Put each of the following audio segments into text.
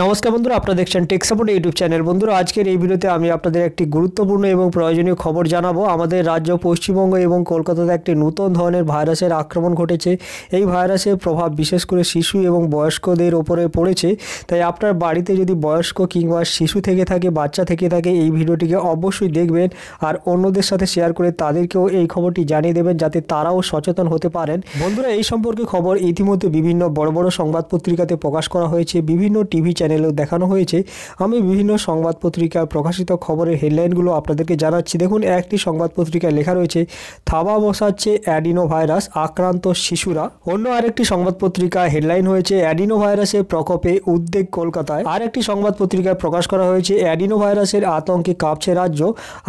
নমস্কার বন্ধুরা আপনারা দেখছেন টেক সাপোর্ট ইউটিউব চ্যানেল বন্ধুরা আজকের এই ভিডিওতে আমি আপনাদের একটি গুরুত্বপূর্ণ এবং প্রয়োজনীয় খবর জানাবো আমাদের রাজ্য পশ্চিমবঙ্গ এবং কলকাতাতে একটি নতুন ধরনের ভাইরাসের আক্রমণ ঘটেছে এই ভাইরাসের প্রভাব বিশেষ করে শিশু এবং বয়স্কদের ওপরে পড়েছে তাই আপনার বাড়িতে যদি বয়স্ক কিংবা শিশু থেকে থাকে বাচ্চা থেকে থাকে এই ভিডিওটিকে অবশ্যই দেখবেন আর অন্যদের সাথে শেয়ার করে তাদেরকেও এই খবরটি জানিয়ে দেবেন যাতে তারাও সচেতন হতে পারেন বন্ধুরা এই সম্পর্কে খবর ইতিমধ্যে বিভিন্ন বড় বড় সংবাদ পত্রিকাতে প্রকাশ করা হয়েছে বিভিন্ন টিভি চ্যানেলেও দেখানো হয়েছে আমি বিভিন্ন সংবাদ পত্রিকা প্রকাশিত খবরের হেডলাইনগুলো আপনাদেরকে জানাচ্ছি দেখুন একটি সংবাদ পত্রিকায় লেখা রয়েছে থাবা বসাচ্ছে অ্যাডিনো ভাইরাস আক্রান্ত শিশুরা অন্য আরেকটি সংবাদ পত্রিকা হেডলাইন হয়েছে অ্যাডিনো ভাইরাসের প্রকোপে উদ্বেগ কলকাতায় আরেকটি সংবাদ পত্রিকায় প্রকাশ করা হয়েছে অ্যাডিনো ভাইরাসের আতঙ্কে কাঁপছে রাজ্য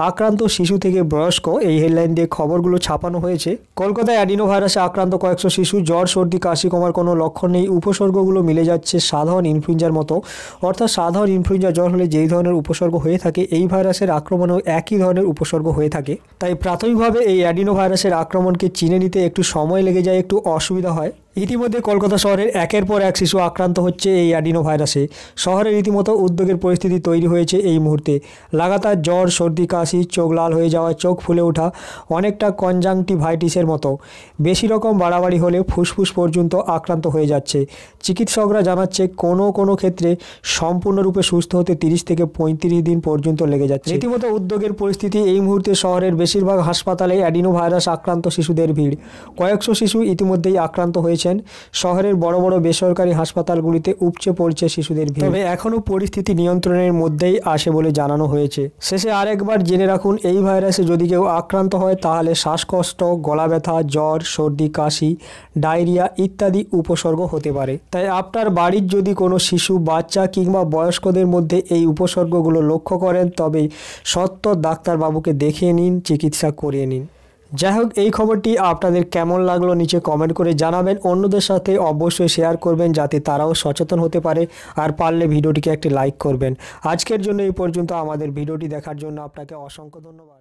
আক্রান্ত শিশু থেকে বয়স্ক এই হেডলাইন দিয়ে খবরগুলো ছাপানো হয়েছে কলকাতায় অ্যাডিনো ভাইরাসে আক্রান্ত কয়েকশো শিশু জ্বর সর্দি কাশি কমার কোনো লক্ষণ নেই উপসর্গগুলো মিলে যাচ্ছে সাধারণ ইনফ্লুয়েঞ্জার মতো অর্থাৎ সাধারণ ইনফ্লুয়েঞ্জা জ্বর হলে যেই ধরনের উপসর্গ হয়ে থাকে এই ভাইরাসের আক্রমণেও একই ধরনের উপসর্গ হয়ে থাকে তাই প্রাথমিকভাবে এই অ্যাডিনো ভাইরাসের আক্রমণকে চিনে নিতে একটু সময় লেগে যায় একটু অসুবিধা হয় ইতিমধ্যে কলকাতা শহরের একের পর এক শিশু আক্রান্ত হচ্ছে এই অ্যাডিনো ভাইরাসে শহরে রীতিমতো উদ্যোগের পরিস্থিতি তৈরি হয়েছে এই মুহূর্তে লাগাতার জ্বর সর্দি কাশি চোখ লাল হয়ে যাওয়া চোখ ফুলে ওঠা অনেকটা কনজাংটিভাইটিসের মতো বেশি রকম বাড়াবাড়ি হলে ফুসফুস পর্যন্ত আক্রান্ত হয়ে যাচ্ছে চিকিৎসকরা জানাচ্ছে কোনো কোনো ক্ষেত্রে সম্পূর্ণরূপে সুস্থ হতে তিরিশ থেকে পঁয়ত্রিশ দিন পর্যন্ত লেগে যাচ্ছে রীতিমতো উদ্যোগের পরিস্থিতি এই মুহূর্তে শহরের বেশিরভাগ হাসপাতালে অ্যাডিনো ভাইরাস আক্রান্ত শিশুদের ভিড় কয়েকশো শিশু ইতিমধ্যেই আক্রান্ত হয়েছে বলেছেন শহরের বড় বড় বেসরকারি হাসপাতালগুলিতে উপচে পড়ছে শিশুদের ভিড় তবে এখনও পরিস্থিতি নিয়ন্ত্রণের মধ্যেই আসে বলে জানানো হয়েছে শেষে আরেকবার জেনে রাখুন এই ভাইরাসে যদি কেউ আক্রান্ত হয় তাহলে শ্বাসকষ্ট গলা ব্যথা জ্বর সর্দি কাশি ডায়রিয়া ইত্যাদি উপসর্গ হতে পারে তাই আপনার বাড়ির যদি কোনো শিশু বাচ্চা কিংবা বয়স্কদের মধ্যে এই উপসর্গগুলো লক্ষ্য করেন তবে সত্য ডাক্তারবাবুকে দেখিয়ে নিন চিকিৎসা করিয়ে নিন যাই হোক এই খবরটি আপনাদের কেমন লাগলো নিচে কমেন্ট করে জানাবেন অন্যদের সাথে অবশ্যই শেয়ার করবেন যাতে তারাও সচেতন হতে পারে আর পারলে ভিডিওটিকে একটি লাইক করবেন আজকের জন্য এই পর্যন্ত আমাদের ভিডিওটি দেখার জন্য আপনাকে অসংখ্য ধন্যবাদ